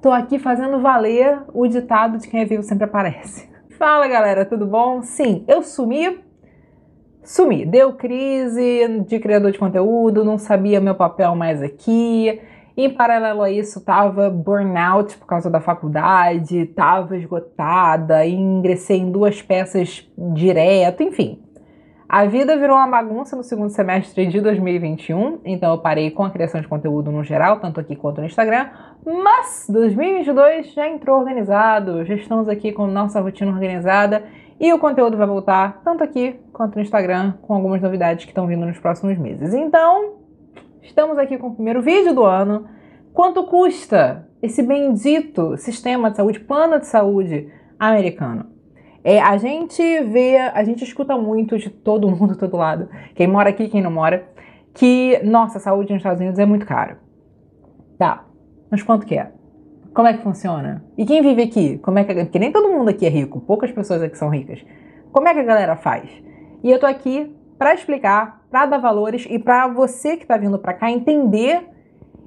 Tô aqui fazendo valer o ditado de quem é vivo sempre aparece. Fala galera, tudo bom? Sim, eu sumi. Sumi. Deu crise de criador de conteúdo, não sabia meu papel mais aqui. Em paralelo a isso, tava burnout por causa da faculdade, tava esgotada, ingressei em duas peças direto, enfim. A vida virou uma bagunça no segundo semestre de 2021, então eu parei com a criação de conteúdo no geral, tanto aqui quanto no Instagram, mas 2022 já entrou organizado, já estamos aqui com nossa rotina organizada e o conteúdo vai voltar tanto aqui quanto no Instagram, com algumas novidades que estão vindo nos próximos meses. Então, estamos aqui com o primeiro vídeo do ano. Quanto custa esse bendito sistema de saúde, plano de saúde americano? É, a gente vê, a gente escuta muito de todo mundo, todo lado, quem mora aqui, quem não mora, que, nossa, a saúde nos Estados Unidos é muito caro. Tá, mas quanto que é? Como é que funciona? E quem vive aqui? Como é que, porque nem todo mundo aqui é rico, poucas pessoas aqui é são ricas. Como é que a galera faz? E eu tô aqui para explicar, para dar valores e para você que tá vindo para cá entender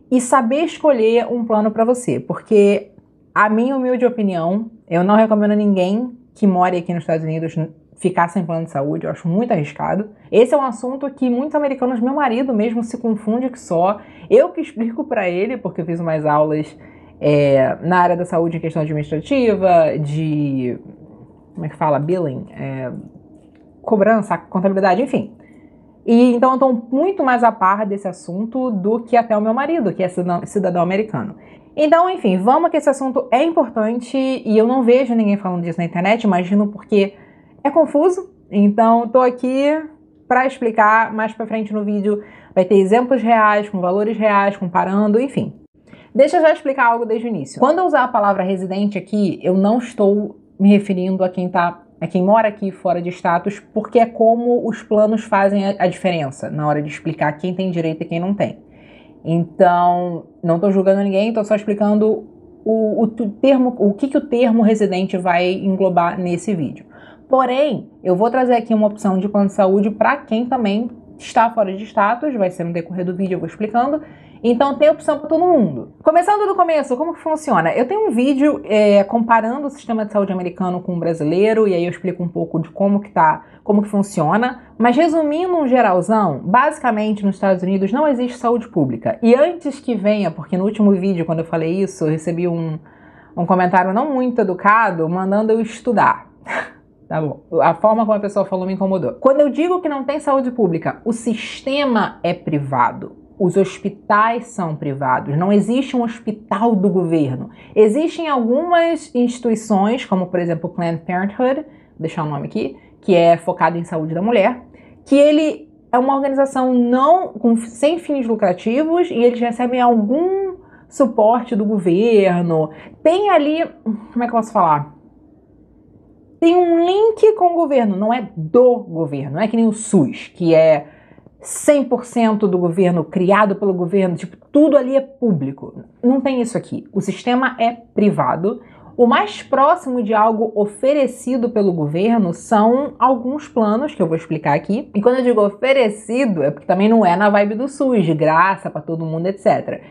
e saber escolher um plano para você, porque a minha humilde opinião, eu não recomendo a ninguém que mora aqui nos Estados Unidos ficar sem plano de saúde, eu acho muito arriscado. Esse é um assunto que muitos americanos, meu marido mesmo, se confunde que só. Eu que explico para ele, porque eu fiz umas aulas é, na área da saúde em questão administrativa, de. Como é que fala? Billing? É, cobrança, contabilidade, enfim. E então eu estou muito mais a par desse assunto do que até o meu marido, que é cidadão americano. Então, enfim, vamos que esse assunto é importante e eu não vejo ninguém falando disso na internet, imagino porque é confuso. Então, estou aqui para explicar mais para frente no vídeo. Vai ter exemplos reais, com valores reais, comparando, enfim. Deixa eu já explicar algo desde o início. Quando eu usar a palavra residente aqui, eu não estou me referindo a quem está é quem mora aqui fora de status, porque é como os planos fazem a, diferença na hora de explicar quem tem direito e quem não tem. Então, não estou julgando ninguém, estou só explicando o, o, termo, o que, que o termo residente vai englobar nesse vídeo. Porém, eu vou trazer aqui uma opção de plano de saúde para quem também está fora de status, vai ser no decorrer do vídeo, eu vou explicando, então tem opção para todo mundo. Começando do começo, como que funciona? Eu tenho um vídeo é, comparando o sistema de saúde americano com o brasileiro, e aí eu explico um pouco de como que tá, como que funciona. Mas resumindo um geralzão, basicamente nos Estados Unidos não existe saúde pública. E antes que venha, porque no último vídeo, quando eu falei isso, eu recebi um, um comentário não muito educado mandando eu estudar. tá bom. A forma como a pessoa falou me incomodou. Quando eu digo que não tem saúde pública, o sistema é privado os hospitais são privados, não existe um hospital do governo. Existem algumas instituições, como por exemplo o Planned Parenthood, vou deixar o nome aqui, que é focado em saúde da mulher, que ele é uma organização não com, sem fins lucrativos e eles recebem algum suporte do governo. Tem ali, como é que eu posso falar? Tem um link com o governo, não é do governo, não é que nem o SUS, que é 100% do governo, criado pelo governo, tipo, tudo ali é público. Não tem isso aqui. O sistema é privado. O mais próximo de algo oferecido pelo governo são alguns planos que eu vou explicar aqui. E quando eu digo oferecido, é porque também não é na vibe do SUS, de graça para todo mundo, etc.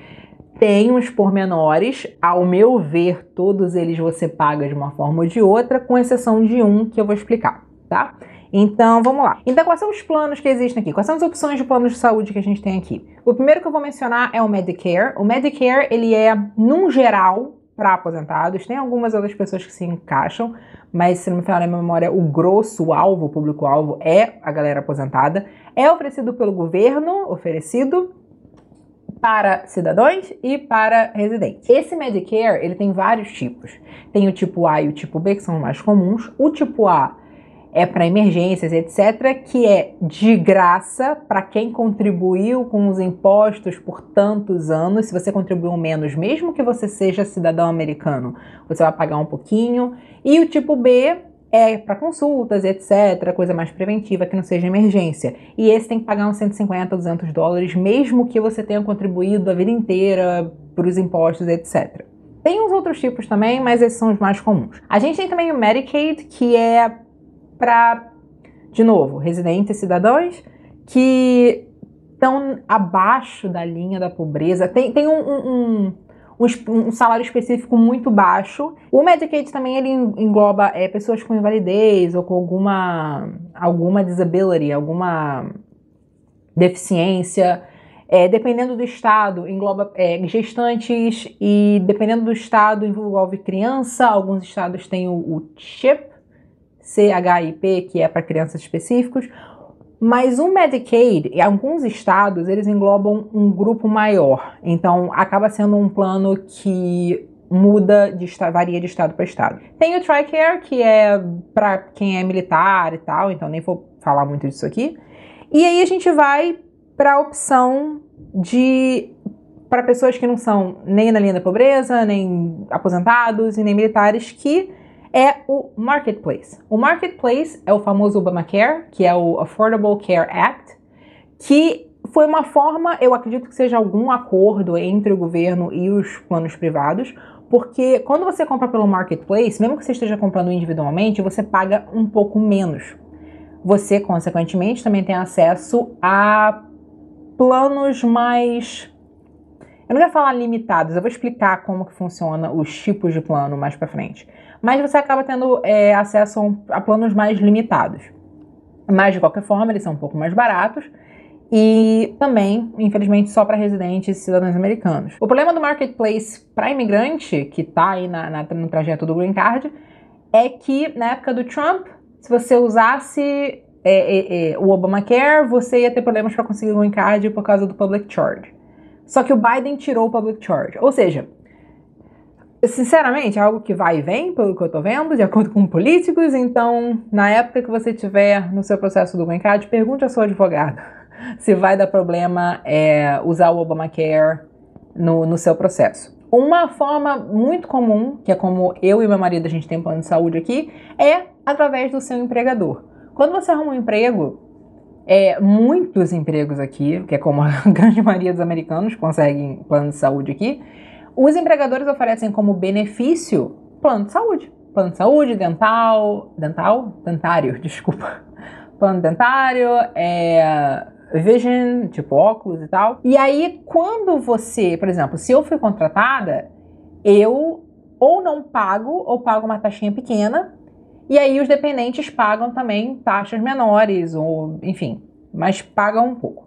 Tem uns pormenores, ao meu ver, todos eles você paga de uma forma ou de outra, com exceção de um que eu vou explicar, tá? Então, vamos lá. Então, quais são os planos que existem aqui? Quais são as opções de planos de saúde que a gente tem aqui? O primeiro que eu vou mencionar é o Medicare. O Medicare, ele é, num geral, para aposentados. Tem algumas outras pessoas que se encaixam, mas se não me falhar a memória, o grosso o alvo, o público-alvo é a galera aposentada. É oferecido pelo governo, oferecido para cidadãos e para residentes. Esse Medicare, ele tem vários tipos. Tem o tipo A e o tipo B, que são os mais comuns. O tipo A é para emergências, etc., que é de graça para quem contribuiu com os impostos por tantos anos. Se você contribuiu menos, mesmo que você seja cidadão americano, você vai pagar um pouquinho. E o tipo B é para consultas, etc., coisa mais preventiva que não seja emergência. E esse tem que pagar uns 150, 200 dólares, mesmo que você tenha contribuído a vida inteira para os impostos, etc. Tem uns outros tipos também, mas esses são os mais comuns. A gente tem também o Medicaid, que é para, de novo, residentes e cidadãos que estão abaixo da linha da pobreza. Tem, tem um, um, um, um, salário específico muito baixo. O Medicaid também ele engloba é, pessoas com invalidez ou com alguma, alguma disability, alguma deficiência. É, dependendo do estado, engloba é, gestantes e dependendo do estado, envolve criança. Alguns estados têm o, o CHIP, CHIP, que é para crianças específicos, mas o Medicaid, em alguns estados, eles englobam um grupo maior. Então, acaba sendo um plano que muda, de, varia de estado para estado. Tem o TRICARE, que é para quem é militar e tal, então nem vou falar muito disso aqui. E aí a gente vai para a opção de para pessoas que não são nem na linha da pobreza, nem aposentados e nem militares que é o Marketplace. O Marketplace é o famoso Obamacare, que é o Affordable Care Act, que foi uma forma, eu acredito que seja algum acordo entre o governo e os planos privados, porque quando você compra pelo Marketplace, mesmo que você esteja comprando individualmente, você paga um pouco menos. Você, consequentemente, também tem acesso a planos mais eu não ia falar limitados, eu vou explicar como que funciona os tipos de plano mais para frente. Mas você acaba tendo é, acesso a planos mais limitados. Mas de qualquer forma, eles são um pouco mais baratos e também, infelizmente, só para residentes e cidadãos americanos. O problema do marketplace para imigrante, que está aí na, na, no trajeto do Green Card, é que na época do Trump, se você usasse é, é, é, o Obamacare, você ia ter problemas para conseguir o Green Card por causa do public charge. Só que o Biden tirou o public charge. Ou seja, sinceramente, é algo que vai e vem, pelo que eu tô vendo, de acordo com políticos. Então, na época que você tiver no seu processo do Green Card, pergunte ao seu advogado se vai dar problema é, usar o Obamacare no, no seu processo. Uma forma muito comum, que é como eu e meu marido a gente tem plano de saúde aqui, é através do seu empregador. Quando você arruma um emprego, é, muitos empregos aqui, que é como a grande maioria dos americanos conseguem plano de saúde aqui, os empregadores oferecem como benefício plano de saúde. Plano de saúde, dental, dental, dentário, desculpa. Plano dentário, é, vision, tipo óculos e tal. E aí, quando você, por exemplo, se eu fui contratada, eu ou não pago, ou pago uma taxinha pequena, e aí os dependentes pagam também taxas menores, ou enfim, mas pagam um pouco.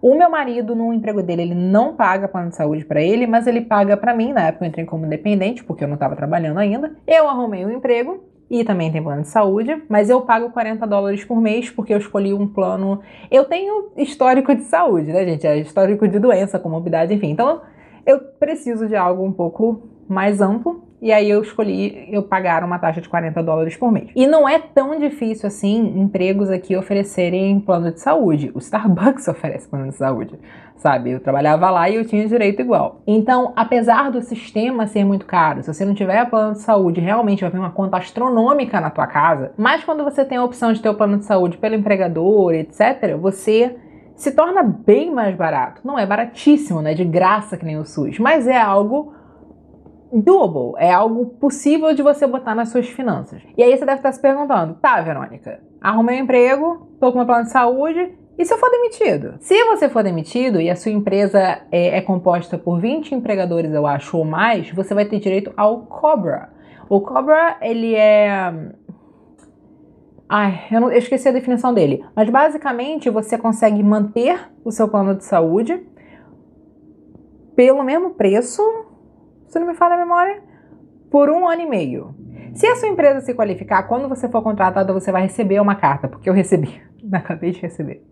O meu marido, no emprego dele, ele não paga plano de saúde para ele, mas ele paga para mim. Na época eu entrei como dependente, porque eu não estava trabalhando ainda. Eu arrumei um emprego e também tem plano de saúde, mas eu pago 40 dólares por mês porque eu escolhi um plano. Eu tenho histórico de saúde, né, gente? É histórico de doença, comorbidade, enfim. Então eu preciso de algo um pouco mais amplo. E aí eu escolhi eu pagar uma taxa de 40 dólares por mês. E não é tão difícil assim empregos aqui oferecerem plano de saúde. O Starbucks oferece plano de saúde, sabe? Eu trabalhava lá e eu tinha direito igual. Então, apesar do sistema ser muito caro, se você não tiver plano de saúde, realmente vai vir uma conta astronômica na tua casa. Mas quando você tem a opção de ter o plano de saúde pelo empregador, etc, você se torna bem mais barato. Não é baratíssimo, não é de graça que nem o SUS, mas é algo doable, é algo possível de você botar nas suas finanças. E aí você deve estar se perguntando: tá, Verônica, arrumei um emprego, tô com meu plano de saúde, e se eu for demitido? Se você for demitido e a sua empresa é, é, composta por 20 empregadores, eu acho, ou mais, você vai ter direito ao COBRA. O COBRA, ele é. Ai, eu, não, eu esqueci a definição dele. Mas basicamente você consegue manter o seu plano de saúde pelo mesmo preço se não me falha a memória, por um ano e meio. Se a sua empresa se qualificar, quando você for contratado, você vai receber uma carta, porque eu recebi, né, acabei de receber.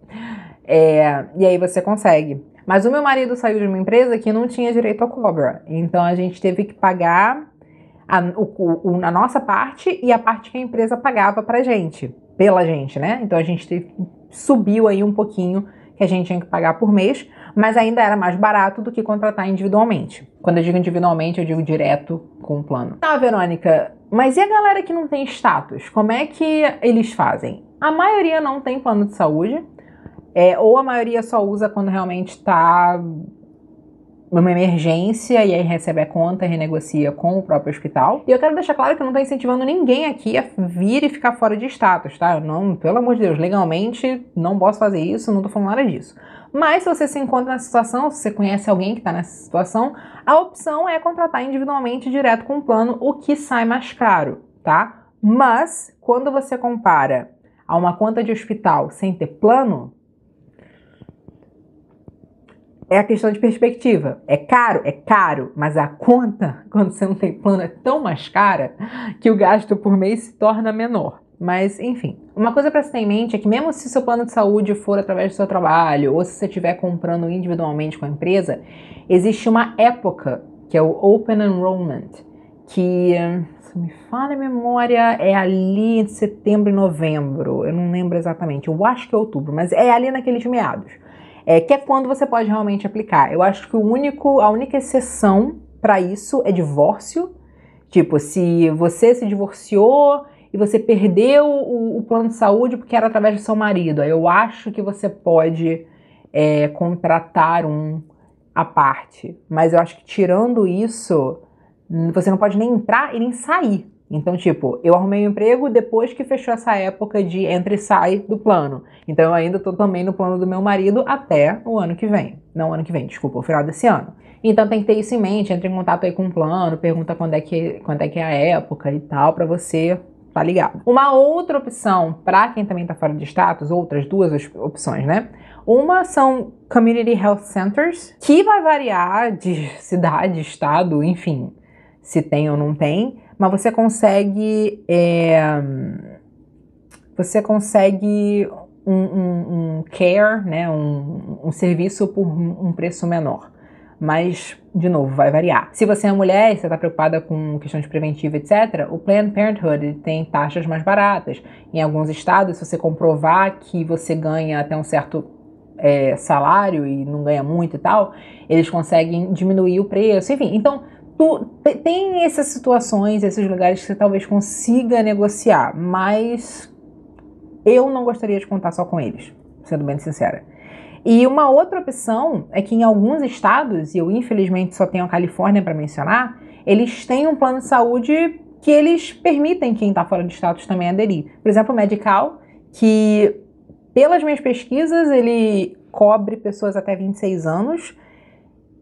É, e aí você consegue. Mas o meu marido saiu de uma empresa que não tinha direito ao cobra. Então a gente teve que pagar a, o, o, a nossa parte e a parte que a empresa pagava pra gente, pela gente, né? Então a gente teve, subiu aí um pouquinho que a gente tinha que pagar por mês, mas ainda era mais barato do que contratar individualmente. Quando eu digo individualmente, eu digo direto com o plano. Tá, Verônica, mas e a galera que não tem status? Como é que eles fazem? A maioria não tem plano de saúde, é, ou a maioria só usa quando realmente está uma emergência e aí recebe a conta, renegocia com o próprio hospital. E eu quero deixar claro que eu não estou incentivando ninguém aqui a vir e ficar fora de status, tá? Eu não, pelo amor de Deus, legalmente não posso fazer isso, não tô falando nada disso. Mas se você se encontra nessa situação, se você conhece alguém que está nessa situação, a opção é contratar individualmente direto com o plano, o que sai mais caro, tá? Mas quando você compara a uma conta de hospital sem ter plano, é a questão de perspectiva. É caro? É caro, mas a conta, quando você não tem plano, é tão mais cara que o gasto por mês se torna menor. Mas, enfim, uma coisa para se ter em mente é que mesmo se o seu plano de saúde for através do seu trabalho ou se você estiver comprando individualmente com a empresa, existe uma época que é o Open Enrollment, que se me fala a memória, é ali em setembro e novembro. Eu não lembro exatamente, eu acho que é outubro, mas é ali naqueles meados. É, que é quando você pode realmente aplicar. Eu acho que o único, a única exceção para isso é divórcio. Tipo, se você se divorciou e você perdeu o, o, plano de saúde porque era através do seu marido. Eu acho que você pode é, contratar um à parte. Mas eu acho que tirando isso, você não pode nem entrar e nem sair. Então, tipo, eu arrumei um emprego depois que fechou essa época de entra e sai do plano. Então, eu ainda tô também no plano do meu marido até o ano que vem. Não, ano que vem, desculpa, o final desse ano. Então, tem que ter isso em mente. Entra em contato aí com o plano, pergunta quando é que, quando é, que é a época e tal, para você tá ligado. Uma outra opção para quem também tá fora de status, outras duas opções, né? Uma são Community Health Centers, que vai variar de cidade, estado, enfim, se tem ou não tem, mas você consegue. É, você consegue um, um, um care, né, um, um serviço por um preço menor. Mas, de novo, vai variar. Se você é mulher e você está preocupada com questões preventivas, etc., o Planned Parenthood tem taxas mais baratas. Em alguns estados, se você comprovar que você ganha até um certo é, salário e não ganha muito e tal, eles conseguem diminuir o preço. Enfim, então tem essas situações, esses lugares que você talvez consiga negociar, mas eu não gostaria de contar só com eles, sendo bem sincera. E uma outra opção é que em alguns estados, e eu infelizmente só tenho a Califórnia para mencionar, eles têm um plano de saúde que eles permitem quem está fora de status também aderir. Por exemplo, o Medical, que pelas minhas pesquisas ele cobre pessoas até 26 anos,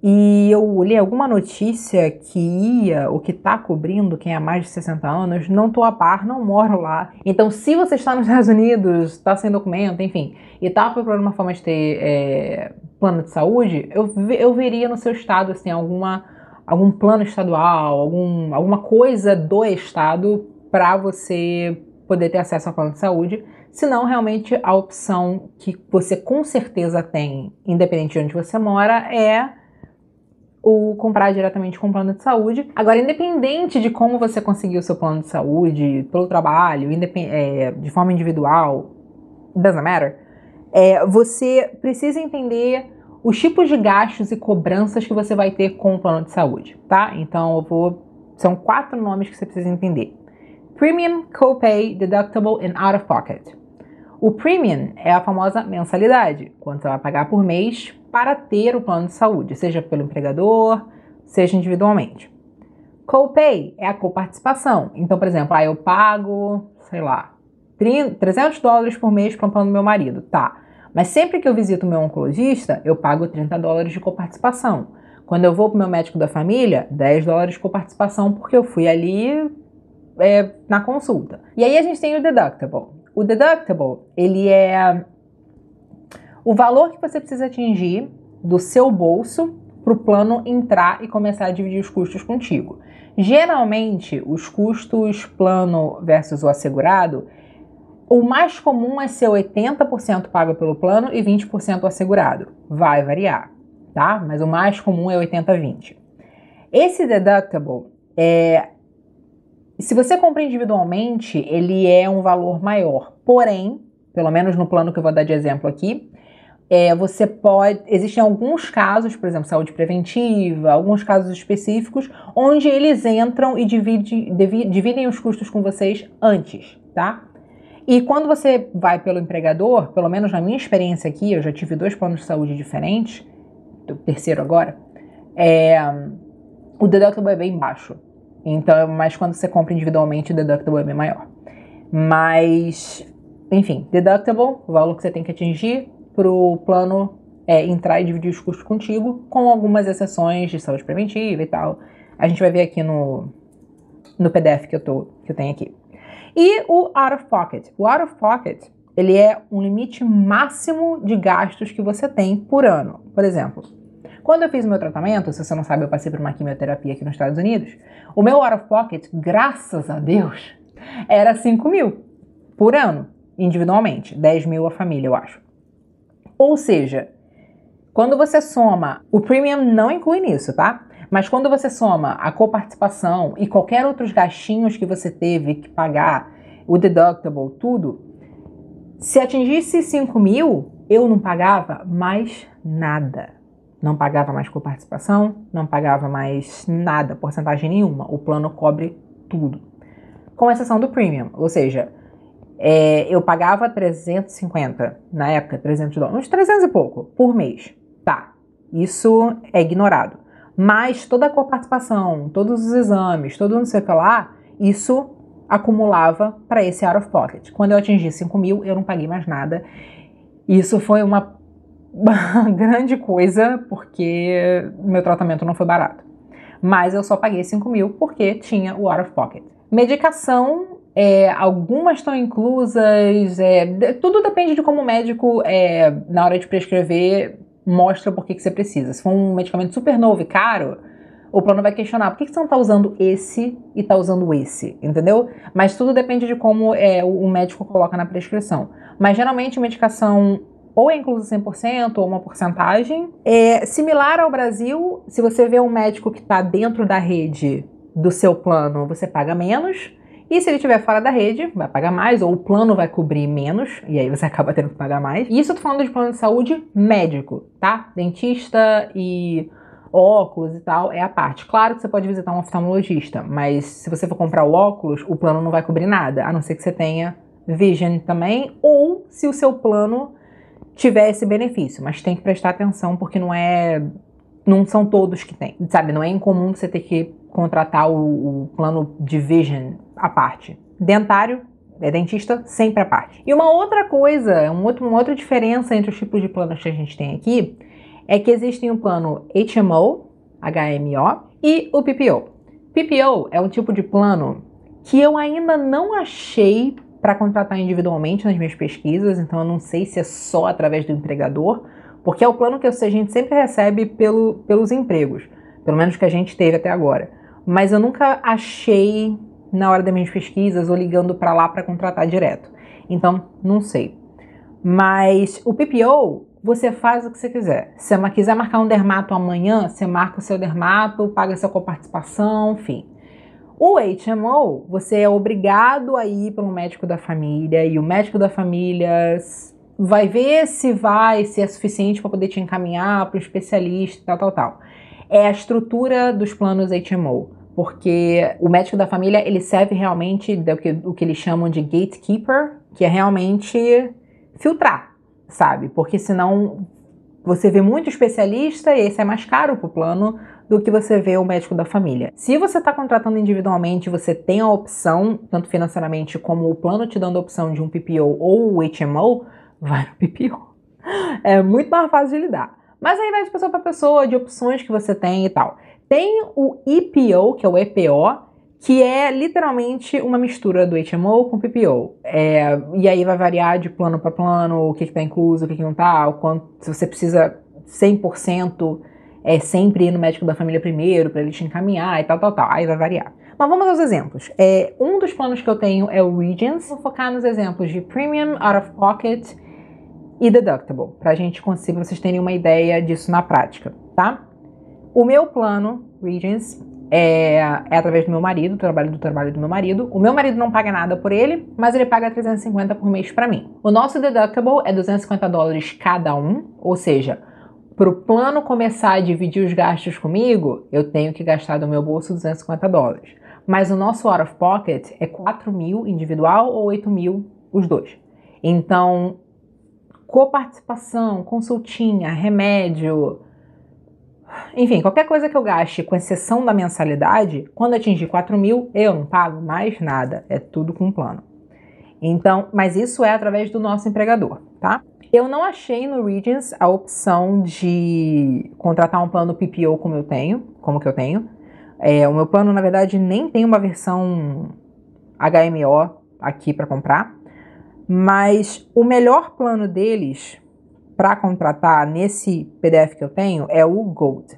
e eu li alguma notícia que ia, ou que está cobrindo quem é mais de 60 anos, não tô a par, não moro lá. Então, se você está nos Estados Unidos, está sem documento, enfim, e tá procurando uma forma de ter é, plano de saúde, eu, eu veria no seu estado, assim, alguma, algum plano estadual, algum, alguma coisa do estado para você poder ter acesso ao plano de saúde se não realmente a opção que você com certeza tem, independente de onde você mora, é ou comprar diretamente com um plano de saúde. Agora, independente de como você conseguiu o seu plano de saúde, pelo trabalho, é, de forma individual, doesn't matter, é, você precisa entender os tipos de gastos e cobranças que você vai ter com o plano de saúde, tá? Então, eu vou. São quatro nomes que você precisa entender: Premium, Copay, Deductible and Out of Pocket. O Premium é a famosa mensalidade, quanto você vai pagar por mês para ter o plano de saúde, seja pelo empregador, seja individualmente. Copay é a coparticipação. Então, por exemplo, aí ah, eu pago, sei lá, 300 dólares por mês para o plano do meu marido, tá. Mas sempre que eu visito o meu oncologista, eu pago 30 dólares de coparticipação. Quando eu vou para o meu médico da família, 10 dólares de coparticipação, porque eu fui ali é, na consulta. E aí a gente tem o deductible. O deductible, ele é o valor que você precisa atingir do seu bolso para o plano entrar e começar a dividir os custos contigo. Geralmente, os custos plano versus o assegurado, o mais comum é ser 80% pago pelo plano e 20% assegurado. Vai variar, tá? Mas o mais comum é 80-20. Esse deductible é. Se você compra individualmente, ele é um valor maior. Porém, pelo menos no plano que eu vou dar de exemplo aqui, é, você pode. Existem alguns casos, por exemplo, saúde preventiva, alguns casos específicos, onde eles entram e dividem, dividem os custos com vocês antes, tá? E quando você vai pelo empregador, pelo menos na minha experiência aqui, eu já tive dois planos de saúde diferentes, o terceiro agora, é, o deductible é bem baixo. Então, mas quando você compra individualmente, o deductible é bem maior. Mas, enfim, deductible, o valor que você tem que atingir, para o plano é, entrar e dividir os custos contigo, com algumas exceções de saúde preventiva e tal. A gente vai ver aqui no, no PDF que eu, tô, que eu tenho aqui. E o out of pocket. O out of pocket ele é um limite máximo de gastos que você tem por ano. Por exemplo, quando eu fiz o meu tratamento, se você não sabe, eu passei por uma quimioterapia aqui nos Estados Unidos. O meu out of pocket, graças a Deus, era 5 mil por ano, individualmente. 10 mil a família, eu acho. Ou seja, quando você soma, o premium não inclui nisso, tá? Mas quando você soma a coparticipação e qualquer outros gastinhos que você teve que pagar, o deductible, tudo, se atingisse 5 mil, eu não pagava mais nada. Não pagava mais coparticipação, não pagava mais nada, porcentagem nenhuma. O plano cobre tudo. Com exceção do premium, ou seja, é, eu pagava 350 na época, 300 dólares, uns 300 e pouco por mês. Tá, isso é ignorado. Mas toda a coparticipação, todos os exames, todo não sei o que lá, isso acumulava para esse out of pocket. Quando eu atingi 5 mil, eu não paguei mais nada. Isso foi uma grande coisa, porque meu tratamento não foi barato. Mas eu só paguei 5 mil porque tinha o out of pocket. Medicação é, algumas estão inclusas, é, tudo depende de como o médico, é, na hora de prescrever, mostra por que, que você precisa. Se for um medicamento super novo e caro, o plano vai questionar por que, que você não está usando esse e está usando esse, entendeu? Mas tudo depende de como é, o médico coloca na prescrição. Mas geralmente medicação ou é inclusa 100% ou uma porcentagem. É similar ao Brasil, se você vê um médico que está dentro da rede do seu plano, você paga menos. E se ele estiver fora da rede, vai pagar mais, ou o plano vai cobrir menos, e aí você acaba tendo que pagar mais. E isso eu tô falando de plano de saúde médico, tá? Dentista e óculos e tal é a parte. Claro que você pode visitar um oftalmologista, mas se você for comprar o óculos, o plano não vai cobrir nada, a não ser que você tenha vision também, ou se o seu plano tiver esse benefício, mas tem que prestar atenção porque não é não são todos que têm. Sabe, não é incomum você ter que contratar o, o plano de vision à parte. Dentário, é dentista sempre à parte. E uma outra coisa, um outro, uma outra diferença entre os tipos de planos que a gente tem aqui é que existem o plano HMO, HMO e o PPO. PPO é um tipo de plano que eu ainda não achei para contratar individualmente nas minhas pesquisas, então eu não sei se é só através do empregador, porque é o plano que a gente sempre recebe pelo, pelos empregos, pelo menos que a gente teve até agora mas eu nunca achei na hora das minhas pesquisas ou ligando para lá para contratar direto. Então, não sei. Mas o PPO, você faz o que você quiser. Se você quiser marcar um dermato amanhã, você marca o seu dermato, paga sua coparticipação, enfim. O HMO, você é obrigado a ir para um médico da família e o médico da família vai ver se vai, se é suficiente para poder te encaminhar para um especialista, tal, tal, tal. É a estrutura dos planos HMO porque o médico da família ele serve realmente do que, do que eles chamam de gatekeeper, que é realmente filtrar, sabe? Porque senão você vê muito especialista e esse é mais caro para o plano do que você vê o médico da família. Se você está contratando individualmente, você tem a opção, tanto financeiramente como o plano te dando a opção de um PPO ou o HMO, vai no PPO. É muito mais fácil de lidar. Mas aí vai de pessoa para pessoa, de opções que você tem e tal. Tem o EPO, que é o EPO, que é literalmente uma mistura do HMO com PPO. É, e aí vai variar de plano para plano, o que está incluso, o que, que não está, se você precisa 100%, é sempre ir no médico da família primeiro para ele te encaminhar e tal, tal, tal. Aí vai variar. Mas vamos aos exemplos. É, um dos planos que eu tenho é o Regents. Vou focar nos exemplos de Premium, Out of Pocket e Deductible, para a gente conseguir, vocês terem uma ideia disso na prática, tá? O meu plano, Regions, é, é, através do meu marido, do trabalho do trabalho do meu marido. O meu marido não paga nada por ele, mas ele paga 350 por mês para mim. O nosso deductible é 250 dólares cada um, ou seja, para o plano começar a dividir os gastos comigo, eu tenho que gastar do meu bolso 250 dólares. Mas o nosso out of pocket é 4 mil individual ou 8 mil os dois. Então, coparticipação, consultinha, remédio, enfim, qualquer coisa que eu gaste, com exceção da mensalidade, quando atingir 4 mil, eu não pago mais nada. É tudo com plano. Então, mas isso é através do nosso empregador, tá? Eu não achei no Regions a opção de contratar um plano PPO como eu tenho, como que eu tenho. É, o meu plano, na verdade, nem tem uma versão HMO aqui para comprar. Mas o melhor plano deles para contratar nesse PDF que eu tenho é o Gold.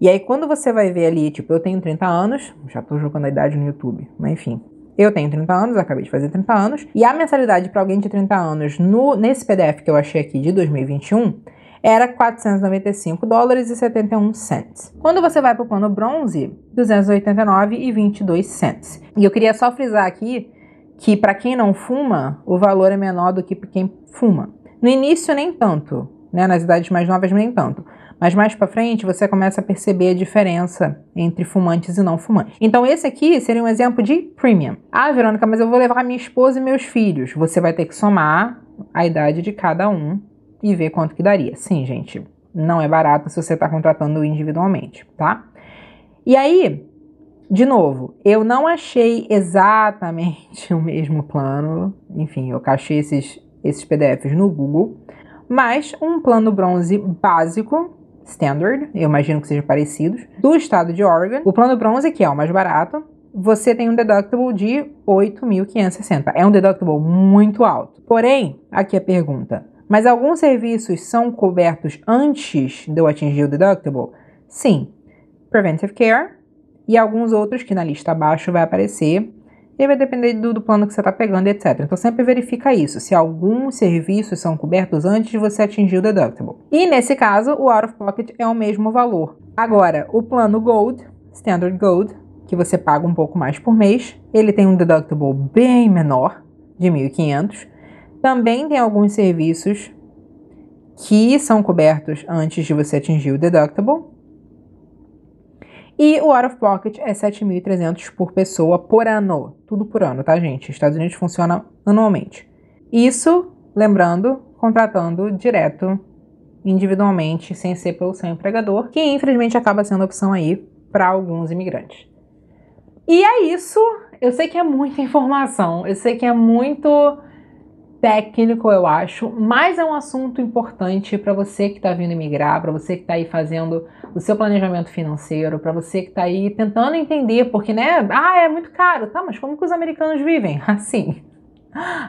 E aí quando você vai ver ali, tipo, eu tenho 30 anos, já tô jogando a idade no YouTube, mas enfim. Eu tenho 30 anos, acabei de fazer 30 anos, e a mensalidade para alguém de 30 anos no nesse PDF que eu achei aqui de 2021 era 495 dólares e 71 cents. Quando você vai para o plano bronze, 289 e 22 cents. E eu queria só frisar aqui que para quem não fuma, o valor é menor do que para quem fuma. No início, nem tanto, né? Nas idades mais novas, nem tanto. Mas mais para frente você começa a perceber a diferença entre fumantes e não fumantes. Então esse aqui seria um exemplo de premium. Ah, Verônica, mas eu vou levar minha esposa e meus filhos. Você vai ter que somar a idade de cada um e ver quanto que daria. Sim, gente, não é barato se você está contratando individualmente, tá? E aí, de novo, eu não achei exatamente o mesmo plano. Enfim, eu achei esses esses PDFs no Google, mais um plano bronze básico, standard, eu imagino que sejam parecidos, do estado de Oregon. O plano bronze, que é o mais barato, você tem um deductible de 8.560. É um deductible muito alto. Porém, aqui a pergunta: mas alguns serviços são cobertos antes de eu atingir o deductible? Sim. Preventive Care e alguns outros que na lista abaixo vai aparecer e aí vai depender do, do plano que você está pegando, etc. Então sempre verifica isso, se alguns serviços são cobertos antes de você atingir o deductible. E nesse caso, o out of pocket é o mesmo valor. Agora, o plano Gold, Standard Gold, que você paga um pouco mais por mês, ele tem um deductible bem menor, de 1.500. Também tem alguns serviços que são cobertos antes de você atingir o deductible, e o out of pocket é 7.300 por pessoa por ano. Tudo por ano, tá, gente? Estados Unidos funciona anualmente. Isso, lembrando, contratando direto, individualmente, sem ser pelo seu empregador, que infelizmente acaba sendo opção aí para alguns imigrantes. E é isso. Eu sei que é muita informação, eu sei que é muito técnico, eu acho, mas é um assunto importante para você que está vindo imigrar, para você que está aí fazendo do seu planejamento financeiro, para você que está aí tentando entender, porque, né? Ah, é muito caro. Tá, mas como que os americanos vivem? Assim.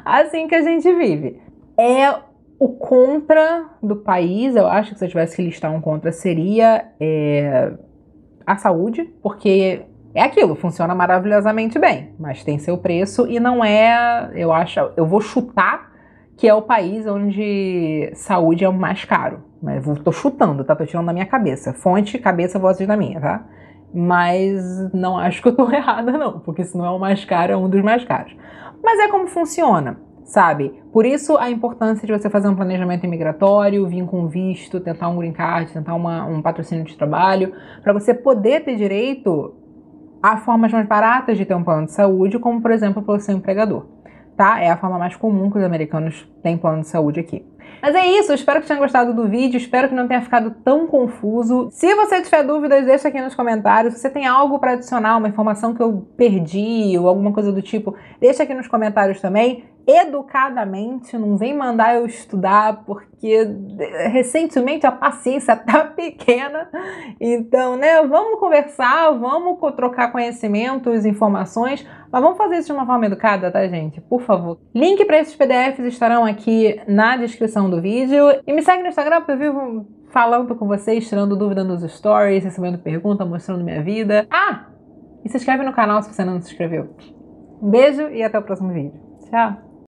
Assim que a gente vive. É o contra do país, eu acho que se eu tivesse que listar um contra, seria é, a saúde, porque é aquilo, funciona maravilhosamente bem, mas tem seu preço e não é, eu acho, eu vou chutar que é o país onde saúde é o mais caro. Mas né, vou, tô chutando, tá? Tô tirando da minha cabeça. Fonte, cabeça, vozes da minha, tá? Mas não acho que eu tô errada, não, porque se não é o mais caro, é um dos mais caros. Mas é como funciona, sabe? Por isso a importância de você fazer um planejamento imigratório, vir com visto, tentar um green card, tentar uma, um patrocínio de trabalho, para você poder ter direito a formas mais baratas de ter um plano de saúde, como por exemplo pelo seu empregador, tá? É a forma mais comum que os americanos têm plano de saúde aqui. Mas é isso, espero que tenham gostado do vídeo, espero que não tenha ficado tão confuso. Se você tiver dúvidas, deixa aqui nos comentários. Se você tem algo para adicionar, uma informação que eu perdi ou alguma coisa do tipo, deixa aqui nos comentários também. Educadamente, não vem mandar eu estudar, porque recentemente a paciência tá pequena. Então, né, vamos conversar, vamos trocar conhecimentos, informações, mas vamos fazer isso de uma forma educada, tá, gente? Por favor. Link para esses PDFs estarão aqui na descrição descrição do vídeo. E me segue no Instagram porque eu vivo falando com vocês, tirando dúvida nos stories, recebendo pergunta, mostrando minha vida. Ah! E se inscreve no canal se você não se inscreveu. Um beijo e até o próximo vídeo. Tchau!